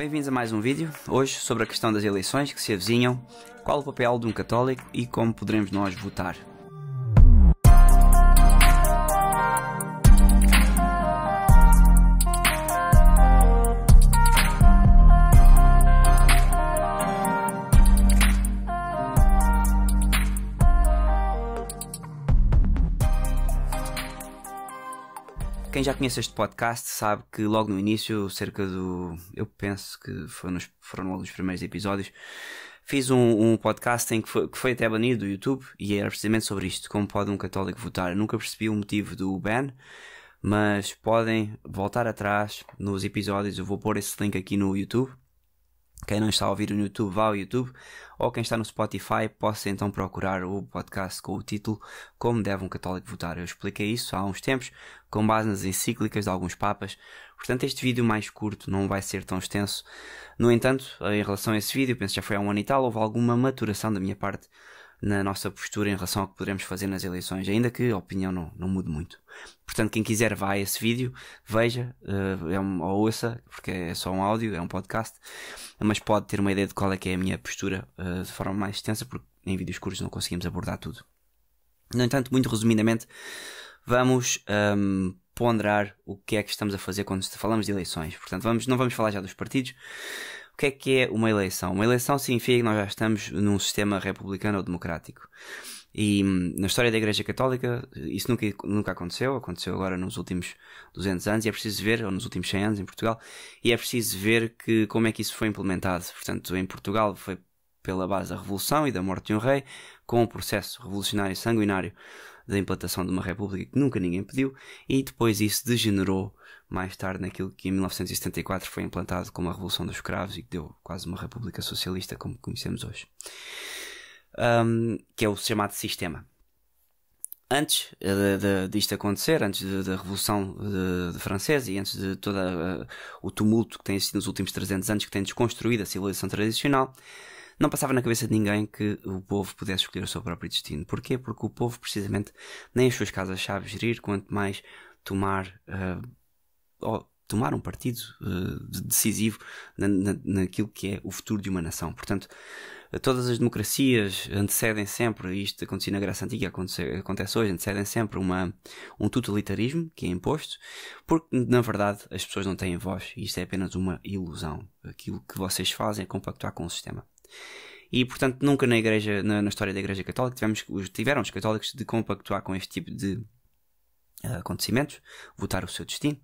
Bem-vindos a mais um vídeo, hoje sobre a questão das eleições que se avizinham, qual o papel de um católico e como poderemos nós votar. quem já conhece este podcast sabe que logo no início, cerca do. Eu penso que foi nos, foram logo nos primeiros episódios. Fiz um, um podcast em que foi, que foi, até banido do YouTube e era precisamente sobre isto: como pode um católico votar. Eu nunca percebi o motivo do ban, mas podem voltar atrás nos episódios. Eu vou pôr esse link aqui no YouTube quem não está a ouvir no YouTube, vá ao YouTube. Ou quem está no Spotify, possa então procurar o podcast com o título Como Deve um Católico Votar. Eu expliquei isso há uns tempos, com base nas encíclicas de alguns papas. Portanto, este vídeo mais curto não vai ser tão extenso. No entanto, em relação a esse vídeo, penso que já foi há um ano e tal, houve alguma maturação da minha parte na nossa postura em relação ao que poderemos fazer nas eleições, ainda que a opinião não, não mude muito. Portanto, quem quiser vá a esse vídeo, veja, uh, é um, ou ouça, porque é só um áudio, é um podcast, mas pode ter uma ideia de qual é que é a minha postura uh, de forma mais extensa, porque em vídeos curtos não conseguimos abordar tudo. No entanto, muito resumidamente, vamos um, ehm, ponderar o que é que estamos a fazer quando falamos de eleições. Portanto, vamos, não vamos falar já dos partidos, que é que é uma eleição? Uma eleição significa que nós já estamos num sistema republicano ou democrático. E hum, na história da Igreja Católica isso nunca, nunca aconteceu, aconteceu agora nos últimos 200 anos e é preciso ver, ou nos últimos 100 anos em Portugal, e é preciso ver que, como é que isso foi implementado. Portanto, em Portugal foi pela base da Revolução e da morte de um rei, com o um processo revolucionário sanguinário da implantação de uma república que nunca ninguém pediu, e depois isso degenerou mais tarde naquilo que em 1974 foi implantado como a Revolução dos Escravos e que deu quase uma república socialista como conhecemos hoje, um, que é o chamado sistema. Antes eh, de, de, disto acontecer, antes da Revolução de, de Francesa e antes de todo uh, eh, o tumulto que tem existido nos últimos 300 anos, que tem desconstruído a civilização tradicional, não passava na cabeça de ninguém que o povo pudesse escolher o seu próprio destino. Porquê? Porque o povo, precisamente, nem as suas casas sabe gerir, quanto mais tomar uh, ou tomar um partido uh, decisivo na, na, naquilo que é o futuro de uma nação. Portanto, todas as democracias antecedem sempre, isto acontecia na Grécia Antiga, acontece, acontece hoje, antecedem sempre uma, um totalitarismo que é imposto, porque na verdade as pessoas não têm voz e isto é apenas uma ilusão. Aquilo que vocês fazem é compactuar com o sistema. E portanto, nunca na igreja, na, na história da Igreja Católica, tivemos, tiveram os católicos de compactuar com este tipo de uh, acontecimentos, votar o seu destino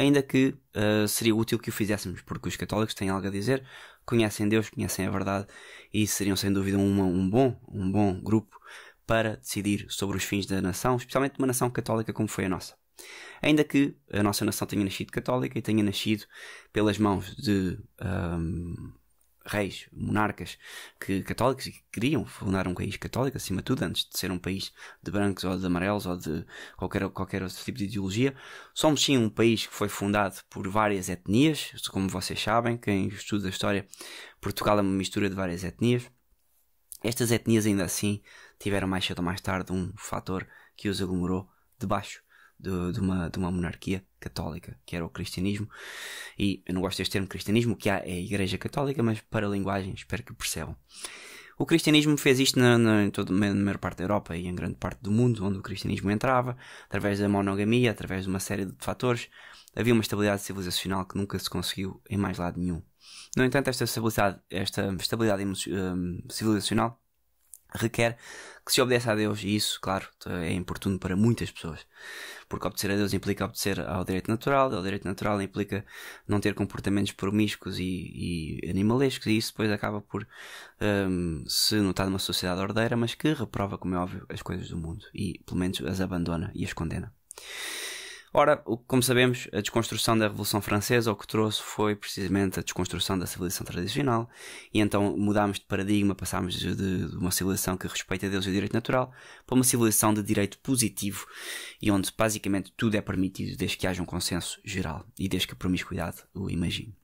ainda que uh, seria útil que o fizéssemos, porque os católicos têm algo a dizer, conhecem Deus, conhecem a verdade e seriam sem dúvida uma, um, bom, um bom grupo para decidir sobre os fins da nação, especialmente uma nação católica como foi a nossa. Ainda que a nossa nação tenha nascido católica e tenha nascido pelas mãos de um, ehm, reis, monarcas que, católicos e que queriam fundar um país católico, acima de tudo, antes de ser um país de brancos ou de amarelos ou de qualquer, qualquer outro tipo de ideologia. Somos sim um país que foi fundado por várias etnias, como vocês sabem, quem estuda a história, Portugal é uma mistura de várias etnias. Estas etnias, ainda assim, tiveram mais cedo ou mais tarde um fator que os aglomerou debaixo de, de, uma, de uma monarquia católica, que era o cristianismo. E eu não gosto deste termo cristianismo, que há é a Igreja Católica, mas para a linguagem, espero que percebam. O cristianismo fez isto na, na, em toda a maior parte da Europa e em grande parte do mundo, onde o cristianismo entrava, através da monogamia, através de uma série de fatores. Havia uma estabilidade civilizacional que nunca se conseguiu em mais lado nenhum. No entanto, esta estabilidade, esta estabilidade um, civilizacional requer que se obedeça a Deus, e isso, claro, é importuno para muitas pessoas, porque obedecer a Deus implica obedecer ao direito natural, ao direito natural implica não ter comportamentos promíscuos e, e animalescos, e isso depois acaba por um, se notar numa sociedade ordeira, mas que reprova, como é óbvio, as coisas do mundo, e pelo menos as abandona e as condena. Ora, como sabemos, a desconstrução da Revolução Francesa o que trouxe foi precisamente a desconstrução da civilização tradicional, e então mudámos de paradigma, passámos de, de uma civilização que respeita Deus e o direito natural para uma civilização de direito positivo e onde basicamente tudo é permitido desde que haja um consenso geral e desde que a promiscuidade o imagine.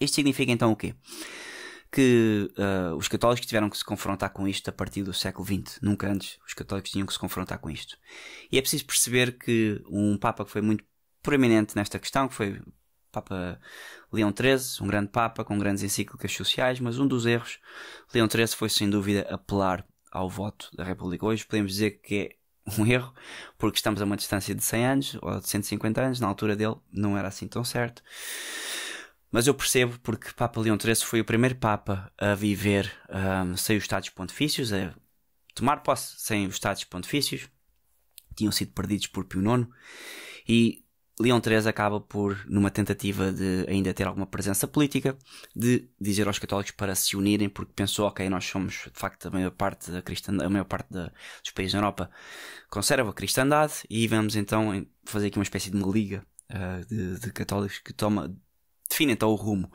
Isto significa então o quê? que uh, os católicos tiveram que se confrontar com isto a partir do século XX. Nunca antes os católicos tinham que se confrontar com isto. E é preciso perceber que um Papa que foi muito proeminente nesta questão, que foi Papa Leão XIII, um grande Papa com grandes encíclicas sociais, mas um dos erros, Leão XIII foi sem dúvida apelar ao voto da República. Hoje podemos dizer que é um erro, porque estamos a uma distância de 100 anos ou de 150 anos, na altura dele não era assim tão certo. Mas eu percebo porque Papa Leão XIII foi o primeiro Papa a viver um, sem os Estados Pontifícios, a tomar posse sem os Estados Pontifícios, tinham sido perdidos por Pio IX, e Leão XIII acaba por, numa tentativa de ainda ter alguma presença política, de dizer aos católicos para se unirem, porque pensou, ok, nós somos de facto a maior parte da a maior parte da, dos países da Europa conserva a cristandade, e vamos então fazer aqui uma espécie de uma liga uh, de, de católicos que toma define então o rumo.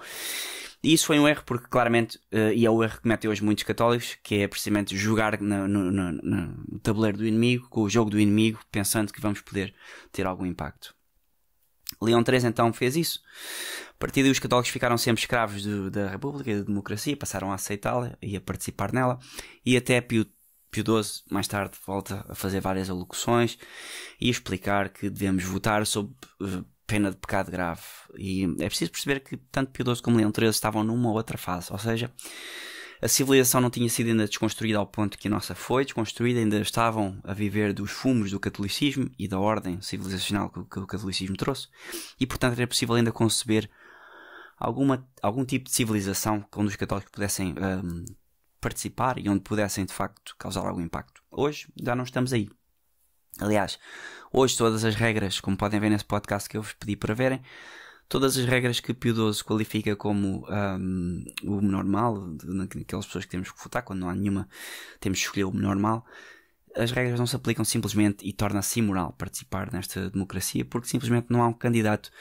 E isso foi um erro porque claramente, uh, e é o erro que cometem hoje muitos católicos, que é precisamente jogar no, no, no, no, tabuleiro do inimigo, com o jogo do inimigo, pensando que vamos poder ter algum impacto. Leão III então fez isso. A partir daí os católicos ficaram sempre escravos do, da República e da democracia, passaram a aceitá-la e a participar nela, e até Pio, Pio XII mais tarde volta a fazer várias alocuções e a explicar que devemos votar sobre... Uh, pena de pecado grave. E é preciso perceber que tanto Pio XII como Leão XIII estavam numa outra fase, ou seja, a civilização não tinha sido ainda desconstruída ao ponto que a nossa foi desconstruída, ainda estavam a viver dos fumos do catolicismo e da ordem civilizacional que o catolicismo trouxe, e portanto era possível ainda conceber alguma, algum tipo de civilização onde os católicos pudessem um, participar e onde pudessem de facto causar algum impacto. Hoje já não estamos aí. Aliás, hoje todas as regras, como podem ver nesse podcast que eu vos pedi para verem, todas as regras que Pio XII qualifica como um, o normal, naquelas pessoas que temos que votar, quando não há nenhuma, temos que escolher o normal, as regras não se aplicam simplesmente e torna-se imoral participar nesta democracia, porque simplesmente não há um candidato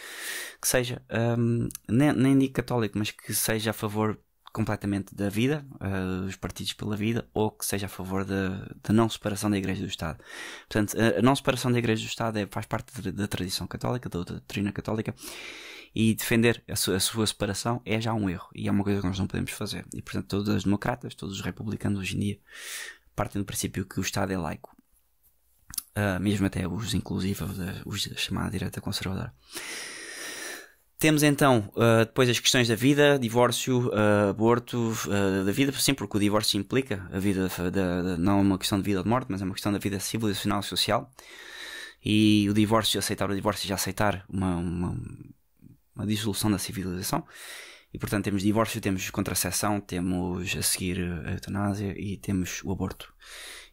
que seja, um, nem, nem digo católico, mas que seja a favor completamente da vida, uh, os partidos pela vida, ou que seja a favor da não separação da Igreja do Estado. Portanto, eh, a não separação da Igreja do Estado é, faz parte da, tradição católica, da doutrina católica, e defender a, su, a, sua separação é já um erro, e é uma coisa que nós não podemos fazer. E, portanto, todos os democratas, todos os republicanos hoje em dia, partem do princípio que o Estado é laico. Uh, mesmo até os, inclusive, os chamados chamada direita conservadora. Temos então uh, depois as questões da vida, divórcio, uh, aborto, uh, da vida, sim, porque o divórcio implica a vida, não é uma questão de vida ou de morte, mas é uma questão da vida civilizacional e social. E o divórcio, aceitar o divórcio já aceitar uma, uma, uma dissolução da civilização. E portanto temos divórcio, temos contracepção, temos a seguir a eutanásia e temos o aborto.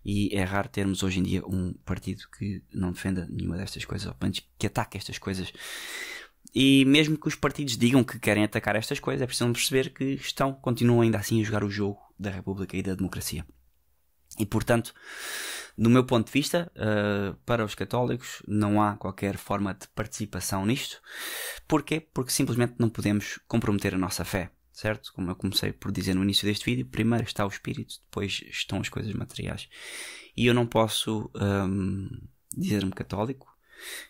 E é raro termos hoje em dia um partido que não defenda nenhuma destas coisas, ou pelo menos que ataque estas coisas e mesmo que os partidos digam que querem atacar estas coisas, é preciso perceber que estão, continuam ainda assim a jogar o jogo da República e da democracia. E portanto, do meu ponto de vista, uh, para os católicos não há qualquer forma de participação nisto. Porquê? Porque simplesmente não podemos comprometer a nossa fé, certo? Como eu comecei por dizer no início deste vídeo, primeiro está o espírito, depois estão as coisas materiais. E eu não posso um, ehm, dizer-me católico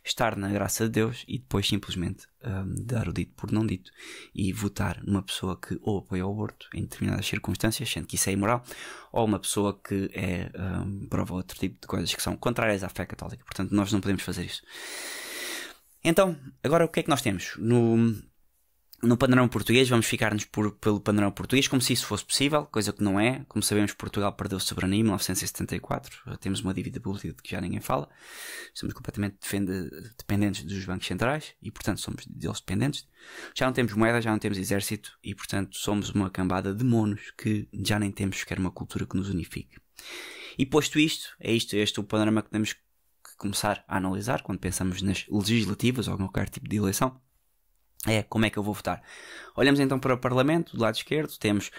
estar na graça de Deus e depois simplesmente um, dar o dito por não dito e votar numa pessoa que ou apoia o aborto em determinadas circunstâncias, sendo que isso é imoral, ou uma pessoa que é, um, prova outro tipo de coisas que são contrárias à fé católica. Portanto, nós não podemos fazer isso. Então, agora o que é que nós temos? No, no panorama português, vamos ficar-nos pelo panorama português como se isso fosse possível, coisa que não é. Como sabemos, Portugal perdeu soberania em 1974, temos uma dívida pública de que já ninguém fala, estamos completamente dependentes dos bancos centrais e, portanto, somos deles dependentes. Já não temos moeda, já não temos exército e, portanto, somos uma cambada de monos que já nem temos sequer uma cultura que nos unifique. E posto isto, é isto, este é o panorama que temos que começar a analisar quando pensamos nas legislativas ou em qualquer tipo de eleição é como é que eu vou votar. Olhamos então para o Parlamento, do lado esquerdo, temos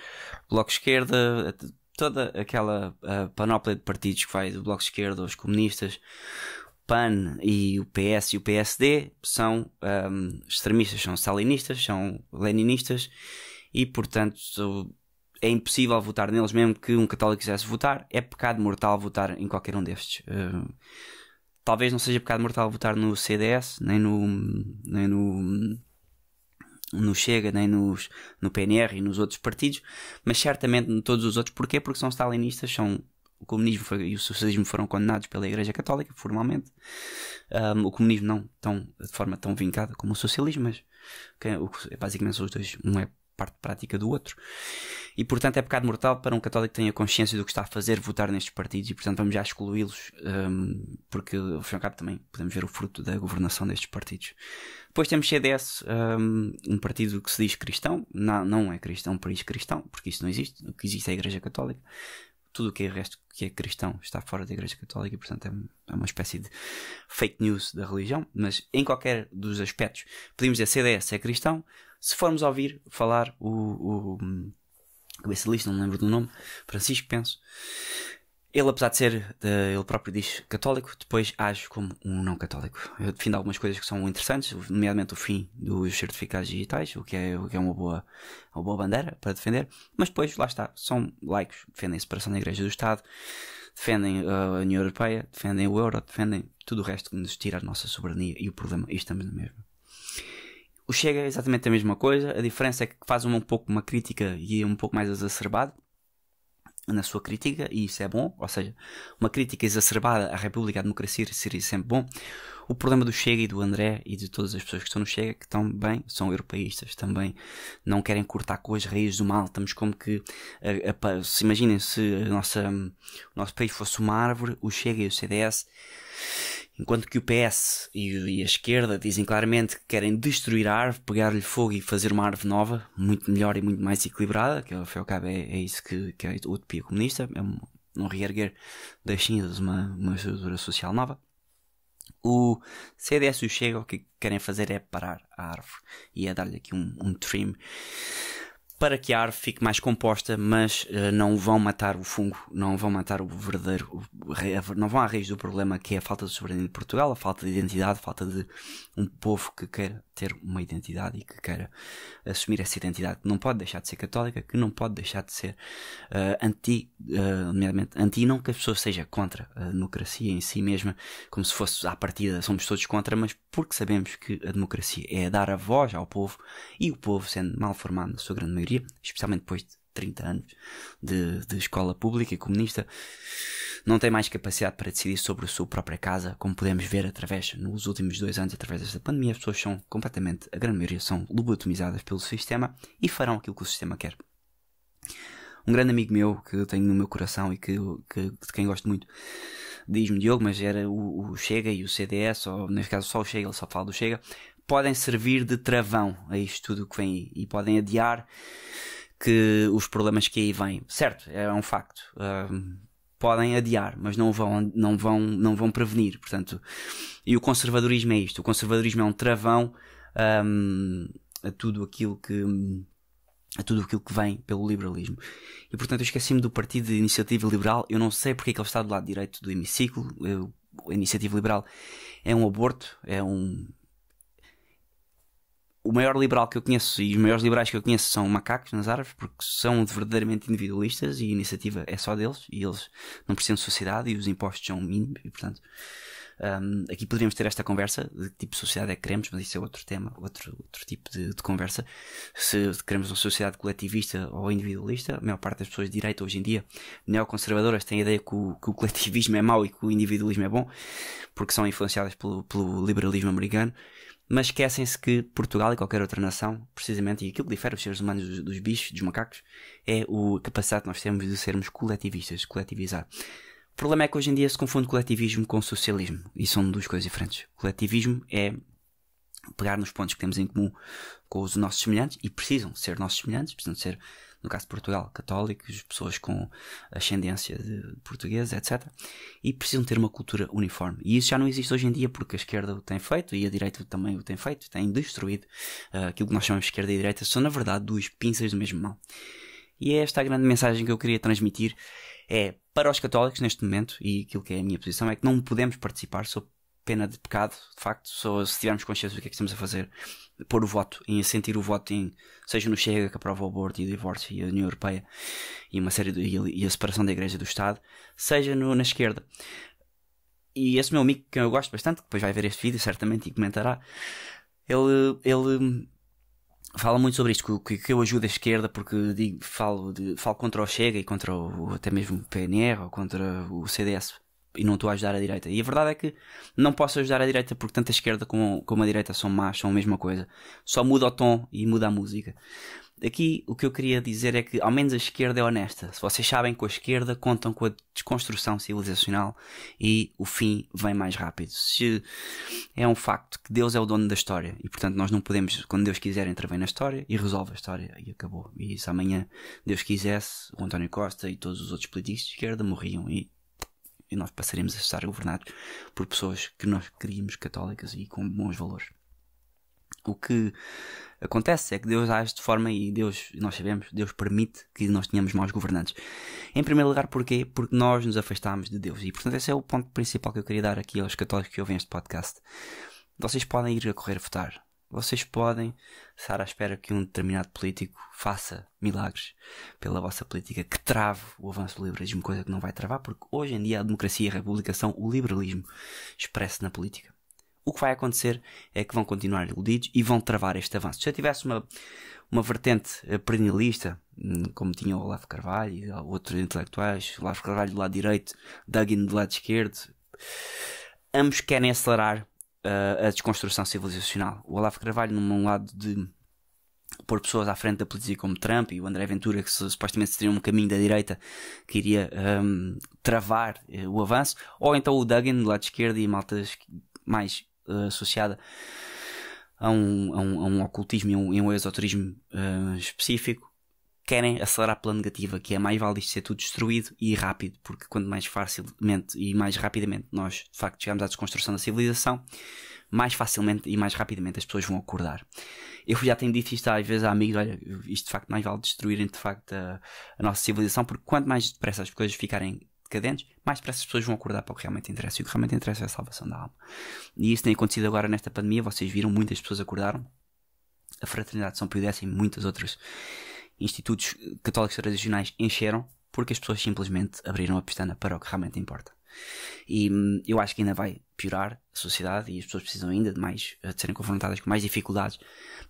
Bloco Esquerda, toda aquela panóplia de partidos que vai do Bloco Esquerdo aos comunistas, PAN e o PS e o PSD são um, extremistas, são stalinistas, são leninistas e, portanto, é impossível votar neles, mesmo que um católico quisesse votar, é pecado mortal votar em qualquer um destes. Uh, talvez não seja pecado mortal votar no CDS, nem no. Nem no hum, no Chega, nem nos, no PNR e nos outros partidos, mas certamente em todos os outros. Porquê? Porque são stalinistas, são o comunismo foi, e o socialismo foram condenados pela Igreja Católica, formalmente. Um, o comunismo não tão, de forma tão vincada como o socialismo, mas que, o, basicamente são os dois. Um é parte prática do outro. E portanto é pecado mortal para um católico que tenha consciência do que está a fazer votar nestes partidos e portanto vamos já excluí-los, um, porque ao fim e ao cabo também podemos ver o fruto da governação destes partidos. Depois temos CDS, um, um partido que se diz cristão, não, não é cristão, um país cristão, porque isso não existe, o que existe é a Igreja Católica. Tudo o que é resto que é cristão está fora da Igreja Católica e, portanto, é, é uma espécie de fake news da religião. Mas, em qualquer dos aspectos, podemos dizer CDS é cristão, se formos ouvir falar o, o cabeça hum, lista, não me lembro do nome, Francisco, penso. Ele, apesar de ser, ele próprio diz católico, depois age como um não católico. Eu defino algumas coisas que são interessantes, nomeadamente o fim dos certificados digitais, o que é, o que é uma, boa, uma boa bandeira para defender, mas depois, lá está, são laicos, defendem a separação da Igreja do Estado, defendem ah, a União Europeia, defendem o euro, defendem tudo o resto que nos tira a nossa soberania e o problema, e estamos no mesmo o Chega é exatamente a mesma coisa, a diferença é que faz um pouco uma crítica e é um pouco mais exacerbado na sua crítica, e isso é bom, ou seja, uma crítica exacerbada à República, à democracia seria sempre bom. O problema do Chega e do André e de todas as pessoas que estão no Chega, que também são europeístas, também não querem cortar com as raízes do mal, estamos como que, a, a, se imaginem se a nossa, o nosso país fosse uma árvore, o Chega e o CDS Enquanto que o PS e, a esquerda dizem claramente que querem destruir a árvore, pegar-lhe fogo e fazer uma árvore nova, muito melhor e muito mais equilibrada, que ao fim e ao cabo é, é isso que, que é a utopia comunista, é um, um reerguer das cinzas uma, uma estrutura social nova. O CDS e o Chega o que querem fazer é parar a árvore e é dar-lhe aqui um, um trim para que a árvore fique mais composta, mas uh, não vão matar o fungo, não vão matar o verdadeiro, o, não vão à raiz do problema que é a falta de soberania de Portugal, a falta de identidade, a falta de um povo que queira ter uma identidade e que queira assumir essa identidade, que não pode deixar de ser católica, que não pode deixar de ser uh, anti, uh, nomeadamente anti, não que a pessoa seja contra a democracia em si mesma, como se fosse à partida, somos todos contra, mas porque sabemos que a democracia é dar a voz ao povo e o povo sendo mal formado na sua grande maioria, especialmente depois de 30 anos de, de escola pública e comunista, não tem mais capacidade para decidir sobre a sua própria casa, como podemos ver através, nos últimos dois anos, através desta pandemia, as pessoas são completamente, a grande maioria são lobotomizadas pelo sistema e farão aquilo que o sistema quer. Um grande amigo meu que eu tenho no meu coração e que, que de quem gosto muito diz-me Diogo, mas era o, o, Chega e o CDS, ou neste caso só o Chega, ele só fala do Chega, podem servir de travão a isto tudo que vem e podem adiar que os problemas que aí vêm, certo, é um facto, uh, podem adiar, mas não vão, não vão, não vão prevenir, portanto, e o conservadorismo é isto, o conservadorismo é um travão um, a tudo aquilo que a tudo aquilo que vem pelo liberalismo. E portanto eu esqueci-me do Partido de Iniciativa Liberal, eu não sei porque é que ele está do lado direito do hemiciclo, eu, a Iniciativa Liberal é um aborto, é um, o maior liberal que eu conheço e os maiores liberais que eu conheço são macacos nas árvores, porque são verdadeiramente individualistas e a iniciativa é só deles e eles não precisam de sociedade e os impostos são mínimos e portanto um, aqui poderíamos ter esta conversa de que tipo de sociedade é que queremos, mas isso é outro tema, outro, outro tipo de, de conversa. Se queremos uma sociedade coletivista ou individualista, a maior parte das pessoas de direita hoje em dia, neoconservadoras, têm a ideia que o, que o coletivismo é mau e que o individualismo é bom, porque são influenciadas pelo, pelo liberalismo americano mas esquecem-se que Portugal e qualquer outra nação, precisamente, e aquilo que difere os seres humanos dos, dos, bichos, dos macacos, é o capacidade que nós temos de sermos coletivistas, coletivizar. O problema é que hoje em dia se confunde coletivismo com socialismo, e são duas coisas diferentes. coletivismo é pegar nos pontos que temos em comum com os nossos semelhantes, e precisam ser nossos semelhantes, precisam ser no caso de Portugal, católicos, pessoas com ascendência portuguesa, etc. E precisam ter uma cultura uniforme. E isso já não existe hoje em dia porque a esquerda o tem feito e a direita também o tem feito, tem destruído uh, aquilo que nós chamamos de esquerda e direita, são na verdade duas pinças do mesmo mal. E é esta a grande mensagem que eu queria transmitir. É para os católicos neste momento, e aquilo que é a minha posição, é que não podemos participar sob pena de pecado, de facto, só se tivermos consciência do que é que estamos a fazer, pôr o voto, em sentir o voto em, seja no Chega que aprova o aborto e o divórcio e a União Europeia e uma série de, e a separação da Igreja do Estado, seja no, na esquerda. E esse meu amigo que eu gosto bastante, que depois vai ver este vídeo certamente e comentará, ele, ele fala muito sobre isto, que, que eu ajudo a esquerda porque digo, falo, de, falo contra o Chega e contra o, até mesmo o PNR ou contra o CDS e não estou a ajudar a direita. E a verdade é que não posso ajudar a direita porque tanto a esquerda como, como a direita são más, são a mesma coisa. Só muda o tom e muda a música. Aqui o que eu queria dizer é que ao menos a esquerda é honesta. Se vocês sabem que a esquerda contam com a desconstrução civilizacional e o fim vem mais rápido. Se é um facto que Deus é o dono da história e portanto nós não podemos, quando Deus quiser, intervém na história e resolve a história e acabou. E se amanhã Deus quisesse, o António Costa e todos os outros políticos de esquerda morriam e e nós passaremos a estar governados por pessoas que nós queríamos católicas e com bons valores. O que acontece é que Deus age de forma e Deus, nós sabemos, Deus permite que nós tenhamos maus governantes. Em primeiro lugar, porquê? Porque nós nos afastámos de Deus. E portanto, esse é o ponto principal que eu queria dar aqui aos católicos que ouvem este podcast. Vocês podem ir a correr votar. Vocês podem estar à espera que um determinado político faça milagres pela vossa política que trave o avanço do liberalismo, coisa que não vai travar, porque hoje em dia a democracia e a república são o liberalismo expresso na política. O que vai acontecer é que vão continuar iludidos e vão travar este avanço. Se eu tivesse uma, uma vertente eh, perennialista, hum, como tinha o Olavo Carvalho e outros intelectuais, Olavo Carvalho do lado direito, Duggan do lado esquerdo, ambos querem acelerar uh, a desconstrução civilizacional. O Olavo Carvalho, num lado de pôr pessoas à frente da polícia como Trump e o André Ventura, que supostamente seria um caminho da direita que iria um, ehm, travar uh, o avanço, ou então o Duggan do lado esquerdo e malta mais uh, associada a um, a, um, a um, ocultismo e um, e um específico querem acelerar pela negativa, que é mais vale isto ser tudo destruído e rápido, porque quanto mais facilmente e mais rapidamente nós de facto chegamos à desconstrução da civilização, mais facilmente e mais rapidamente as pessoas vão acordar. Eu já tenho dito isto às vezes a amigos, olha, isto de facto mais vale destruírem de facto a, a nossa civilização, porque quanto mais depressa as coisas ficarem decadentes, mais depressa as pessoas vão acordar para o que realmente interessa. E o que realmente interessa é a salvação da alma. E isso tem acontecido agora nesta pandemia, vocês viram, muitas pessoas acordaram. A Fraternidade de São Pio X e muitas outras institutos católicos tradicionais encheram porque as pessoas simplesmente abriram a pistana para o que realmente importa. E hum, eu acho que ainda vai piorar a sociedade e as pessoas precisam ainda de mais eh, de serem confrontadas com mais dificuldades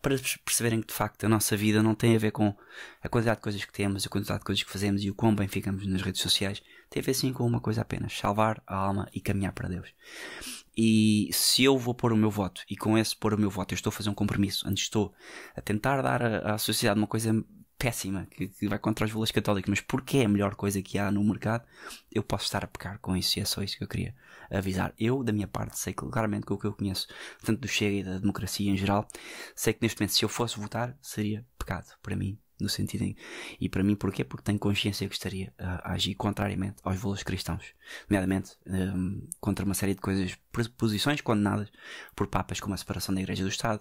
para perceberem que de facto a nossa vida não tem a ver com a quantidade de coisas que temos, a quantidade de coisas que fazemos e o quão bem ficamos nas redes sociais, tem a ver sim com uma coisa apenas, salvar a alma e caminhar para Deus. E se eu vou pôr o meu voto e com esse pôr o meu voto eu estou a fazer um compromisso, antes estou a tentar dar à sociedade uma coisa péssima, que, que, vai contra os valores católicos, mas porque é a melhor coisa que há no mercado, eu posso estar a pecar com isso e é só isso que eu queria avisar. Eu, da minha parte, sei que, claramente com o que eu conheço, tanto do Chega e da democracia em geral, sei que neste momento, se eu fosse votar, seria pecado para mim. No sentido em, e para mim, porquê? Porque tenho consciência que estaria a agir contrariamente aos valores cristãos, nomeadamente um, contra uma série de coisas, posições condenadas por papas, como a separação da Igreja do Estado,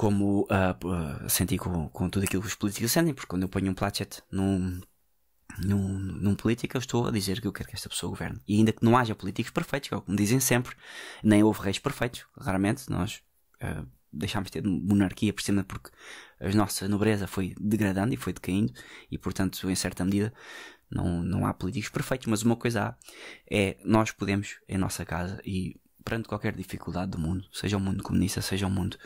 como uh, senti com, com tudo aquilo que os políticos sentem, porque quando eu ponho um platchet num, num, num político, eu estou a dizer que eu quero que esta pessoa governe. E ainda que não haja políticos perfeitos, que é como dizem sempre, nem houve reis perfeitos, raramente nós uh, deixámos de ter monarquia por cima porque a nossa nobreza foi degradando e foi decaindo, e portanto, em certa medida, não, não há políticos perfeitos, mas uma coisa há é nós podemos, em nossa casa, e perante qualquer dificuldade do mundo, seja o mundo comunista, seja o mundo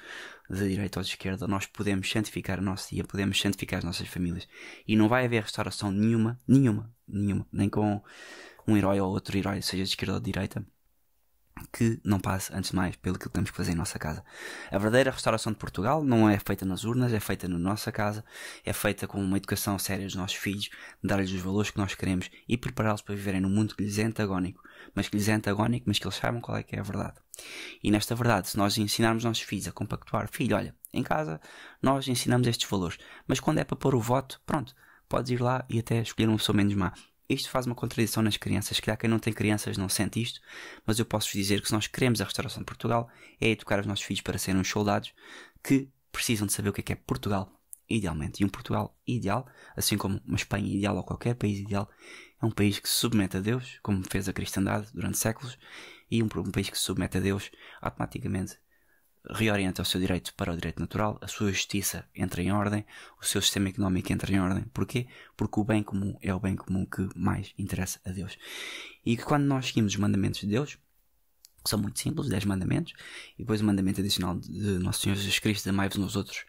de direita ou de esquerda, nós podemos santificar o nosso dia, podemos santificar as nossas famílias. E não vai haver restauração nenhuma, nenhuma, nenhuma, nem com um herói ou outro herói, seja de esquerda ou de direita, que não passe antes de mais, pelo que temos que fazer em nossa casa. A verdadeira restauração de Portugal não é feita nas urnas, é feita na nossa casa, é feita com uma educação séria dos nossos filhos, dar-lhes os valores que nós queremos e prepará-los para viverem num mundo que lhes é antagónico, mas que lhes é antagónico, mas que eles saibam qual é que é a verdade. E nesta verdade, se nós ensinarmos nossos filhos a compactuar, filho, olha, em casa nós ensinamos estes valores, mas quando é para pôr o voto, pronto, podes ir lá e até escolher uma pessoa menos má. Isto faz uma contradição nas crianças. Que há quem não tem crianças não sente isto, mas eu posso dizer que se nós queremos a restauração de Portugal, é educar os nossos filhos para serem uns soldados que precisam de saber o que é, que é Portugal, idealmente. E um Portugal ideal, assim como uma Espanha ideal ou qualquer país ideal, é um país que se submete a Deus, como fez a cristandade durante séculos, e um, um país que se submete a Deus automaticamente reorienta o seu direito para o direito natural, a sua justiça entra em ordem, o seu sistema económico entra em ordem. Porquê? Porque o bem comum é o bem comum que mais interessa a Deus. E que quando nós seguimos os mandamentos de Deus, que são muito simples, 10 mandamentos, e depois o mandamento adicional de Nosso Senhor Jesus Cristo, amai-vos nos outros.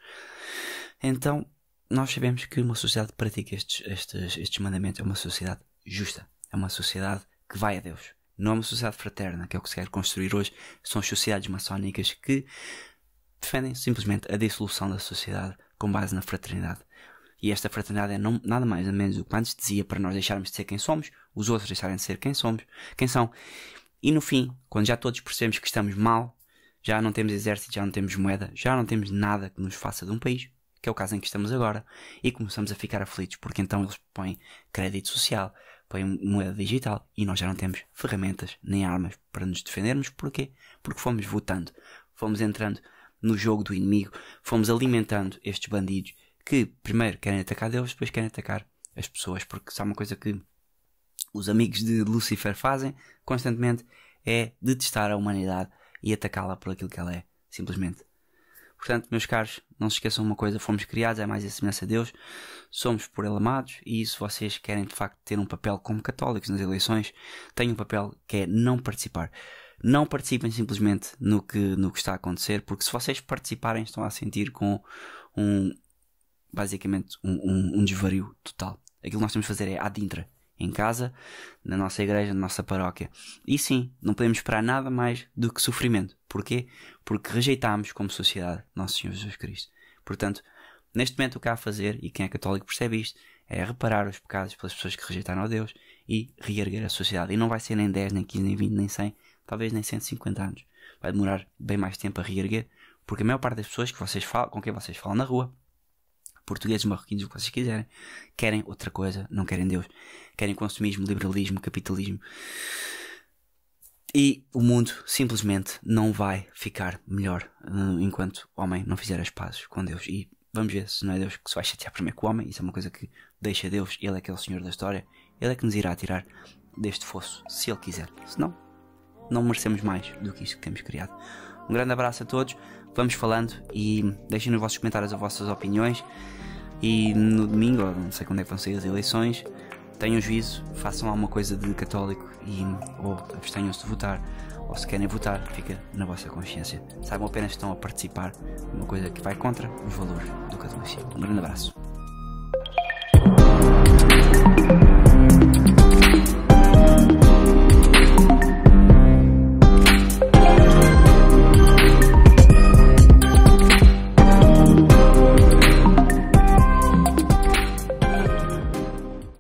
Então, nós sabemos que uma sociedade que pratica estes, estes, estes mandamentos é uma sociedade justa, é uma sociedade que vai a Deus. Não é uma sociedade fraterna, que é o que se quer construir hoje. São as sociedades maçónicas que defendem simplesmente a dissolução da sociedade com base na fraternidade. E esta fraternidade é não, nada mais ou menos do que antes dizia para nós deixarmos de ser quem somos, os outros deixarem de ser quem somos, quem são. E no fim, quando já todos percebemos que estamos mal, já não temos exército, já não temos moeda, já não temos nada que nos faça de um país, que é o caso em que estamos agora, e começamos a ficar aflitos, porque então eles põem crédito social, põe moeda digital e nós já não temos ferramentas nem armas para nos defendermos. Porquê? Porque fomos votando, fomos entrando no jogo do inimigo, fomos alimentando estes bandidos que primeiro querem atacar deles, depois querem atacar as pessoas, porque só uma coisa que os amigos de Lucifer fazem constantemente é detestar a humanidade e atacá-la por aquilo que ela é, simplesmente Portanto, meus caros, não se esqueçam uma coisa: fomos criados é mais a semelhança a Deus, somos por Ele amados, e se vocês querem de facto ter um papel como católicos nas eleições, têm um papel que é não participar. Não participem simplesmente no que, no que está a acontecer, porque se vocês participarem, estão a sentir com um, basicamente, um, um, um desvario total. Aquilo que nós temos de fazer é ad intra em casa, na nossa igreja, na nossa paróquia. E sim, não podemos esperar nada mais do que sofrimento. Porquê? Porque rejeitámos como sociedade Nosso Senhor Jesus Cristo. Portanto, neste momento o que há a fazer, e quem é católico percebe isto, é reparar os pecados pelas pessoas que rejeitaram a Deus e reerguer a sociedade. E não vai ser nem 10, nem 15, nem 20, nem 100, talvez nem 150 anos. Vai demorar bem mais tempo a reerguer, porque a maior parte das pessoas que vocês falam, com quem vocês falam na rua portugueses, marroquinos, o que vocês quiserem, querem outra coisa, não querem Deus. Querem consumismo, liberalismo, capitalismo. E o mundo simplesmente não vai ficar melhor hum, enquanto o homem não fizer as pazes com Deus. E vamos ver se não é Deus que se vai chatear primeiro com o homem. Isso é uma coisa que deixa Deus, Ele é aquele Senhor da história, Ele é que nos irá tirar deste fosso, se Ele quiser. Se não, não merecemos mais do que isto que temos criado. Um grande abraço a todos, vamos falando e deixem nos vossos comentários as vossas opiniões. E no domingo, não sei quando é que vão sair as eleições, tenham juízo, façam alguma coisa de católico e ou abstenham-se de votar, ou se querem votar, fica na vossa consciência. Saibam apenas que estão a participar de uma coisa que vai contra os valores do catolicismo. Um grande abraço.